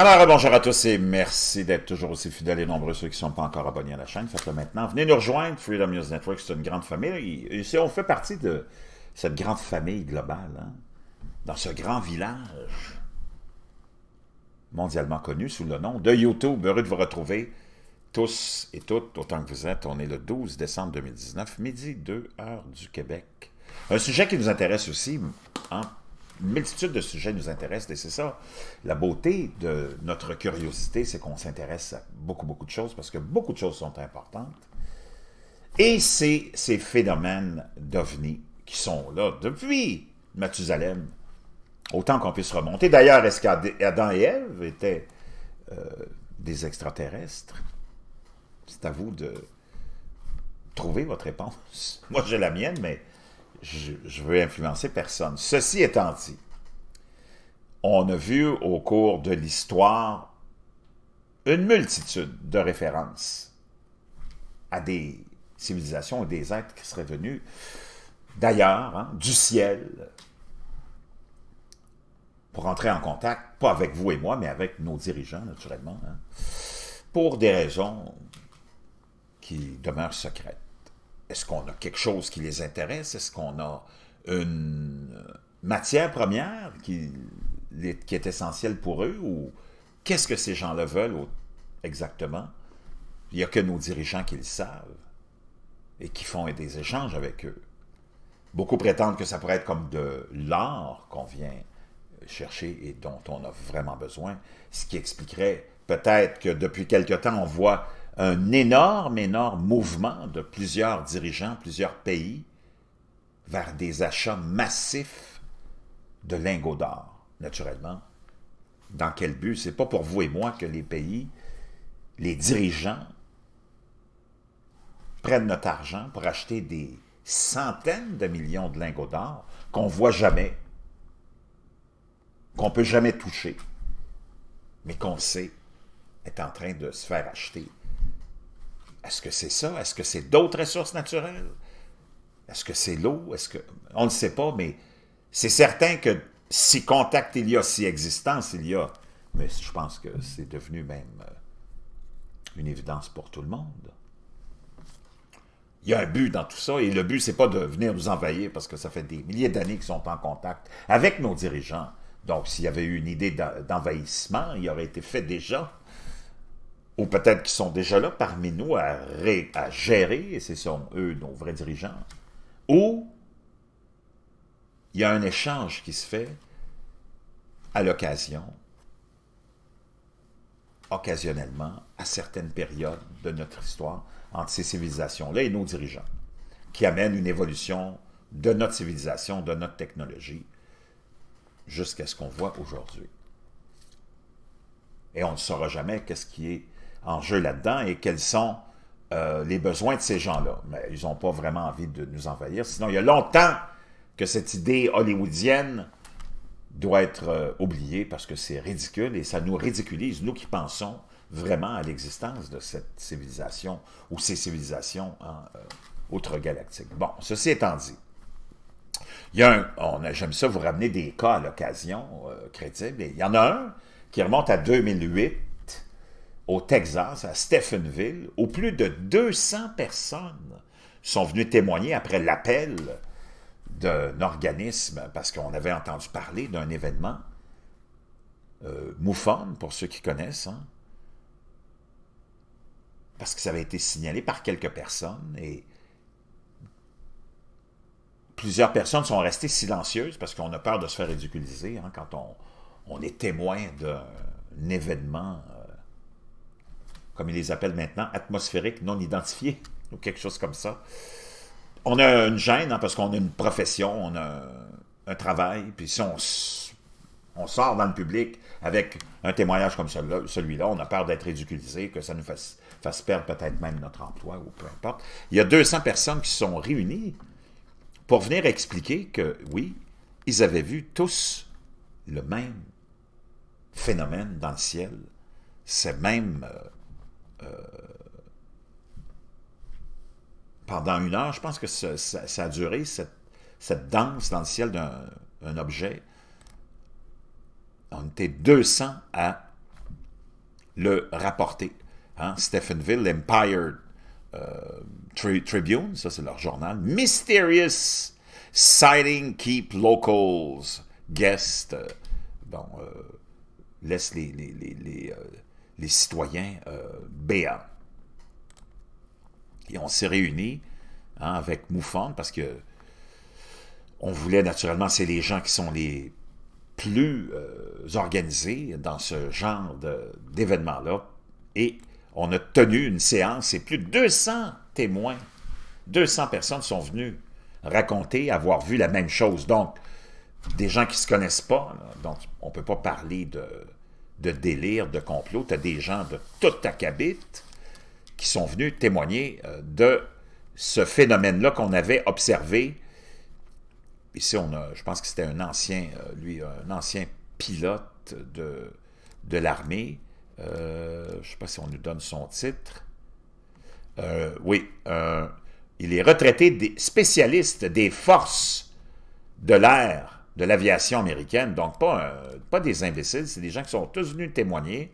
Alors, bonjour à tous et merci d'être toujours aussi fidèles et nombreux ceux qui ne sont pas encore abonnés à la chaîne. Faites-le maintenant. Venez nous rejoindre. Freedom News Network, c'est une grande famille. Et si on fait partie de cette grande famille globale, hein, dans ce grand village mondialement connu sous le nom de YouTube. Heureux de vous retrouver tous et toutes, autant que vous êtes. On est le 12 décembre 2019, midi 2 heures du Québec. Un sujet qui nous intéresse aussi, hein, multitude de sujets nous intéressent et c'est ça. La beauté de notre curiosité, c'est qu'on s'intéresse à beaucoup, beaucoup de choses parce que beaucoup de choses sont importantes. Et c'est ces phénomènes d'OVNI qui sont là depuis Mathusalem, autant qu'on puisse remonter. D'ailleurs, est-ce qu'Adam et Ève étaient euh, des extraterrestres? C'est à vous de trouver votre réponse. Moi, j'ai la mienne, mais je, ne veux influencer personne. Ceci étant dit, on a vu au cours de l'histoire une multitude de références à des civilisations et des êtres qui seraient venus d'ailleurs, hein, du ciel, pour entrer en contact, pas avec vous et moi, mais avec nos dirigeants, naturellement, hein, pour des raisons qui demeurent secrètes est-ce qu'on a quelque chose qui les intéresse? Est-ce qu'on a une euh, matière première qui, est essentielle pour eux? Ou qu'est-ce que ces gens-là veulent exactement? Il n'y a que nos dirigeants qui le savent et qui font des échanges avec eux. Beaucoup prétendent que ça pourrait être comme de l'art qu'on vient chercher et dont on a vraiment besoin, ce qui expliquerait peut-être que depuis quelque temps, on voit un énorme, énorme mouvement de plusieurs dirigeants, plusieurs pays, vers des achats massifs de lingots d'or. Naturellement, dans quel but? n'est pas pour vous et moi que les pays, les dirigeants, prennent notre argent pour acheter des centaines de millions de lingots d'or qu'on voit jamais, qu'on peut jamais toucher, mais qu'on sait est en train de se faire acheter est-ce que c'est ça? Est-ce que c'est d'autres ressources naturelles? Est-ce que c'est l'eau? Est-ce que... On ne sait pas, mais c'est certain que si contact il y a, si existence il y a, mais je pense que c'est devenu même euh, une évidence pour tout le monde. Il y a un but dans tout ça, et le but, c'est pas de venir nous envahir, parce que ça fait des milliers d'années qu'ils sont en contact avec nos dirigeants. Donc, s'il y avait eu une idée d'envahissement, il aurait été fait déjà ou peut-être qui sont déjà là parmi nous à, gérer, et ce sont eux nos vrais dirigeants, ou il y a un échange qui se fait à l'occasion, occasionnellement, à certaines périodes de notre histoire entre ces civilisations-là et nos dirigeants, qui amène une évolution de notre civilisation, de notre technologie, jusqu'à ce qu'on voit aujourd'hui. Et on ne saura jamais qu'est-ce qui est en jeu là-dedans et quels sont euh, les besoins de ces gens-là. Mais ils n'ont pas vraiment envie de nous envahir. Sinon, il y a longtemps que cette idée hollywoodienne doit être euh, oubliée parce que c'est ridicule et ça nous ridiculise, nous qui pensons vraiment à l'existence de cette civilisation ou ces civilisations hein, euh, outre-galactiques. Bon, ceci étant dit, il y a un, on j'aime ça vous ramener des cas à l'occasion crédibles, et il y en a un qui remonte à 2008, au Texas, à Stephenville, où plus de 200 personnes sont venues témoigner après l'appel d'un organisme, parce qu'on avait entendu parler d'un événement, euh, pour ceux qui connaissent, hein, parce que ça avait été signalé par quelques personnes, et plusieurs personnes sont restées silencieuses parce qu'on a peur de se faire ridiculiser hein, quand on, on, est témoin d'un événement euh, comme ils les appellent maintenant, atmosphériques non identifiés, ou quelque chose comme ça. On a une gêne, hein, parce qu'on a une profession, on a un travail, puis si on, sort dans le public avec un témoignage comme celui-là, on a peur d'être ridiculisé, que ça nous fasse, perdre peut-être même notre emploi ou peu importe. Il y a 200 personnes qui se sont réunies pour venir expliquer que, oui, ils avaient vu tous le même phénomène dans le ciel, ces mêmes euh, euh, pendant une heure, je pense que ça, a duré, cette, danse dans le ciel d'un objet. On était 200 à le rapporter. Hein? Stephenville, l'Empire euh, Tribune, ça c'est leur journal. Mysterious sighting keep locals guest. Euh, bon, laisse les, les, les les citoyens euh, béats. Et on s'est réunis hein, avec moufan parce que on voulait naturellement, c'est les gens qui sont les plus euh, organisés dans ce genre d'événement-là. Et on a tenu une séance et plus de 200 témoins, 200 personnes sont venues raconter avoir vu la même chose. Donc, des gens qui ne se connaissent pas, donc on ne peut pas parler de de délire, de complot. Tu as des gens de toute ta qui sont venus témoigner euh, de ce phénomène-là qu'on avait observé. Ici, on a, je pense que c'était un ancien, euh, lui, un ancien pilote de, de l'armée. Euh, je ne sais pas si on nous donne son titre. oui, il est retraité des spécialistes des forces de l'air de l'aviation américaine, donc pas, euh, pas des imbéciles, c'est des gens qui sont tous venus témoigner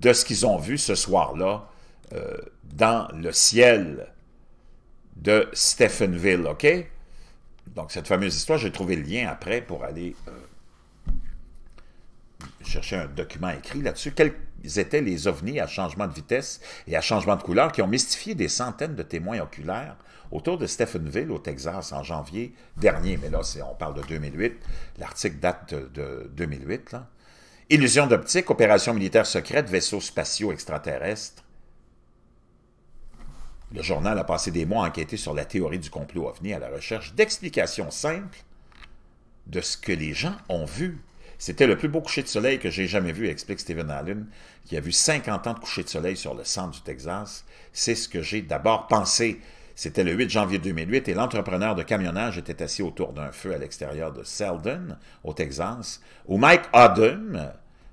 de ce qu'ils ont vu ce soir-là euh, dans le ciel de Stephenville, OK? Donc, cette fameuse histoire, j'ai trouvé le lien après pour aller euh, chercher un document écrit là-dessus, quels étaient les ovnis à changement de vitesse et à changement de couleur qui ont mystifié des centaines de témoins oculaires autour de Stephenville, au Texas, en janvier dernier. Mais là, on parle de 2008. L'article date de, 2008. Illusion d'optique, opération militaire secrètes, vaisseaux spatiaux extraterrestres. Le journal a passé des mois à enquêter sur la théorie du complot OVNI à la recherche d'explications simples de ce que les gens ont vu c'était le plus beau coucher de soleil que j'ai jamais vu, explique Stephen Allen, qui a vu 50 ans de coucher de soleil sur le centre du Texas. C'est ce que j'ai d'abord pensé. C'était le 8 janvier 2008 et l'entrepreneur de camionnage était assis autour d'un feu à l'extérieur de Selden, au Texas, où Mike Odom,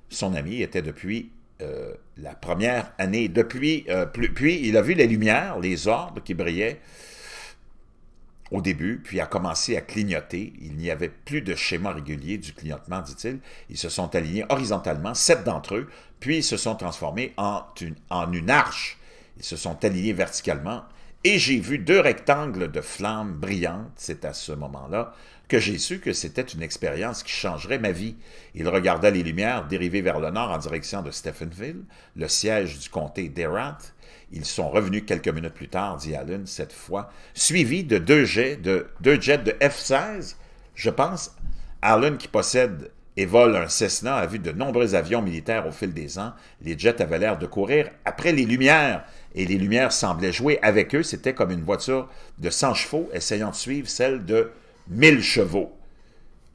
son ami, était depuis euh, la première année. Depuis, euh, puis il a vu les lumières, les orbes qui brillaient au début, puis a commencé à clignoter. Il n'y avait plus de schéma régulier du clignotement, dit-il. Ils se sont alignés horizontalement, sept d'entre eux, puis se sont transformés en une, arche. Ils se sont alignés verticalement, et j'ai vu deux rectangles de flammes brillantes. C'est à ce moment-là que j'ai su que c'était une expérience qui changerait ma vie. Il regarda les lumières dérivées vers le nord en direction de Stephenville, le siège du comté d'Erath, ils sont revenus quelques minutes plus tard, dit Allen cette fois, suivis de deux jets de, deux jets de F-16, je pense. Allen qui possède et vole un Cessna a vu de nombreux avions militaires au fil des ans. Les jets avaient l'air de courir après les lumières et les lumières semblaient jouer avec eux. C'était comme une voiture de 100 chevaux essayant de suivre celle de 1000 chevaux.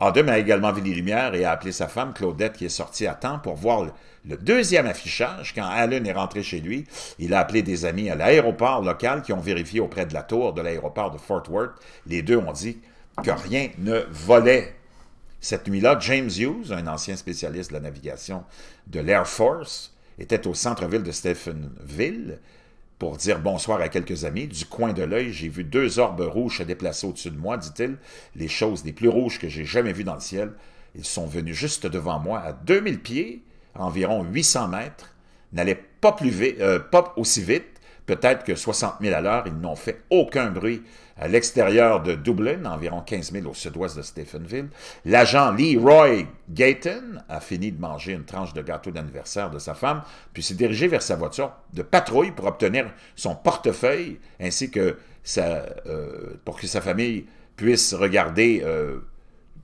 Adam a également vu les lumières et a appelé sa femme Claudette qui est sortie à temps pour voir le, le deuxième affichage. Quand Allen est rentré chez lui, il a appelé des amis à l'aéroport local qui ont vérifié auprès de la tour de l'aéroport de Fort Worth. Les deux ont dit que rien ne volait. Cette nuit-là, James Hughes, un ancien spécialiste de la navigation de l'Air Force, était au centre-ville de Stephenville pour dire bonsoir à quelques amis. Du coin de l'œil, j'ai vu deux orbes rouges se déplacer au-dessus de moi, dit-il, les choses les plus rouges que j'ai jamais vues dans le ciel. Ils sont venus juste devant moi à 2000 pieds, environ 800 mètres, n'allaient pas, plus vite, euh, pas aussi vite, Peut-être que 60 000 à l'heure, ils n'ont fait aucun bruit à l'extérieur de Dublin, environ 15 000 au sud-ouest de Stephenville. L'agent Leroy Gayton a fini de manger une tranche de gâteau d'anniversaire de sa femme, puis s'est dirigé vers sa voiture de patrouille pour obtenir son portefeuille ainsi que sa, euh, pour que sa famille puisse regarder euh,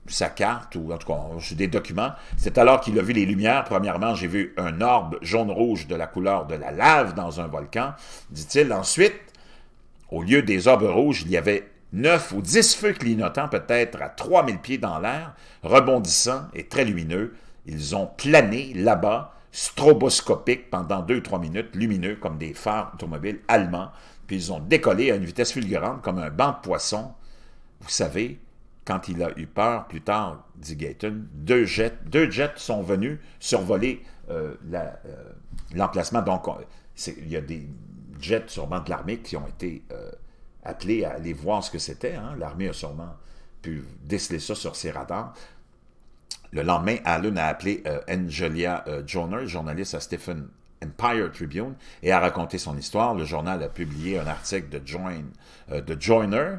sa carte, ou en tout cas des documents. C'est alors qu'il a vu les lumières. Premièrement, j'ai vu un orbe jaune-rouge de la couleur de la lave dans un volcan, dit-il. Ensuite, au lieu des orbes rouges, il y avait neuf ou dix feux clignotants peut-être à 3000 pieds dans l'air, rebondissants et très lumineux. Ils ont plané là-bas, stroboscopiques, pendant deux ou trois minutes, lumineux comme des phares automobiles allemands, puis ils ont décollé à une vitesse fulgurante comme un banc de poissons. Vous savez, quand il a eu peur plus tard, dit Gayton, deux jets, deux jets sont venus survoler euh, euh, l'emplacement. Donc, il y a des jets sûrement de l'armée qui ont été euh, appelés à aller voir ce que c'était. Hein. L'armée a sûrement pu déceler ça sur ses radars. Le lendemain, Allen a appelé Angelia Joner, journaliste à Stephen Empire Tribune, et a raconté son histoire. Le journal a publié un article de, Join, de Joyner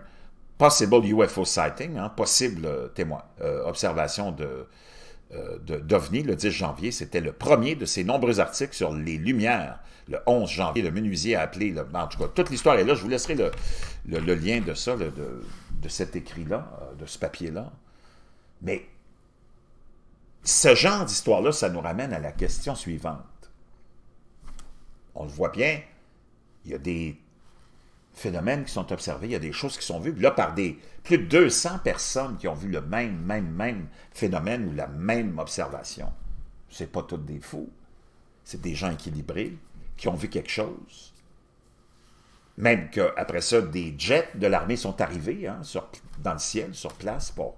possible UFO sighting, hein, possible euh, témoin, euh, observation euh, de d'OVNI le 10 janvier. C'était le premier de ces nombreux articles sur les lumières. Le 11 janvier, le menuisier a appelé. Le, en tout cas, toute l'histoire est là. Je vous laisserai le, le, lien de ça, de, de, cet écrit-là, de ce papier-là. Mais ce genre d'histoire-là, ça nous ramène à la question suivante. On le voit bien, il y a des phénomènes qui sont observés, il y a des choses qui sont vues. Là, par des plus de 200 personnes qui ont vu le même, même, même phénomène ou la même observation. C'est pas tout des fous. C'est des gens équilibrés qui ont vu quelque chose. Même qu'après ça, des jets de l'armée sont arrivés hein, dans le ciel, sur place, pour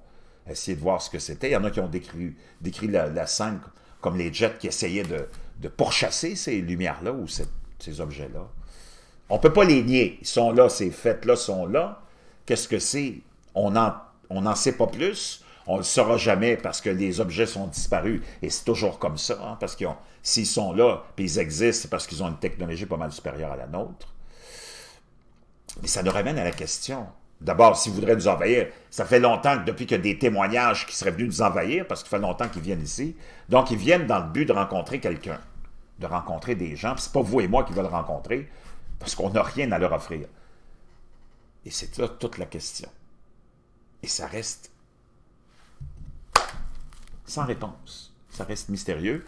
essayer de voir ce que c'était. Il y en a qui ont décrit, décrit la, la, scène comme les jets qui essayaient de, pourchasser ces lumières-là ou ces objets-là. On ne peut pas les nier. Ils sont là, ces fêtes-là sont là. Qu'est-ce que c'est? On n'en on sait pas plus. On ne le saura jamais parce que les objets sont disparus. Et c'est toujours comme ça, hein, parce qu'ils s'ils sont là, puis ils existent, parce qu'ils ont une technologie pas mal supérieure à la nôtre. Mais ça nous ramène à la question. D'abord, s'ils voudraient nous envahir, ça fait longtemps que depuis qu'il y a des témoignages qui seraient venus nous envahir, parce qu'il fait longtemps qu'ils viennent ici. Donc, ils viennent dans le but de rencontrer quelqu'un, de rencontrer des gens. n'est pas vous et moi qui veulent rencontrer parce qu'on n'a rien à leur offrir. Et c'est là toute la question. Et ça reste sans réponse. Ça reste mystérieux.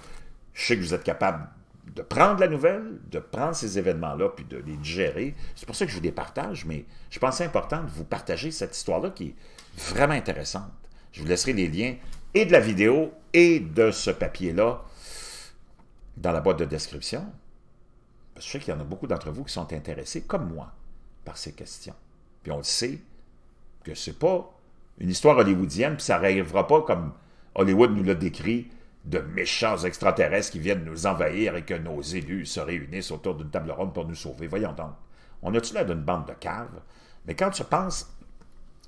Je sais que vous êtes capable de prendre la nouvelle, de prendre ces événements-là, puis de les digérer. C'est pour ça que je vous les partage, mais je c'est important de vous partager cette histoire-là qui est vraiment intéressante. Je vous laisserai les liens et de la vidéo et de ce papier-là dans la boîte de description je sais qu'il y en a beaucoup d'entre vous qui sont intéressés, comme moi, par ces questions. Puis on le sait que ce n'est pas une histoire hollywoodienne, puis ça n'arrivera pas comme Hollywood nous l'a décrit, de méchants extraterrestres qui viennent nous envahir et que nos élus se réunissent autour d'une table ronde pour nous sauver. Voyons donc. On a-tu l'air d'une bande de caves? Mais quand tu penses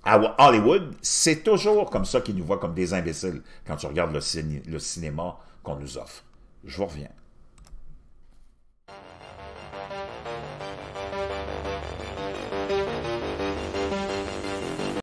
à Hollywood, c'est toujours comme ça qu'ils nous voient comme des imbéciles quand tu regardes le, le cinéma qu'on nous offre. Je vous reviens.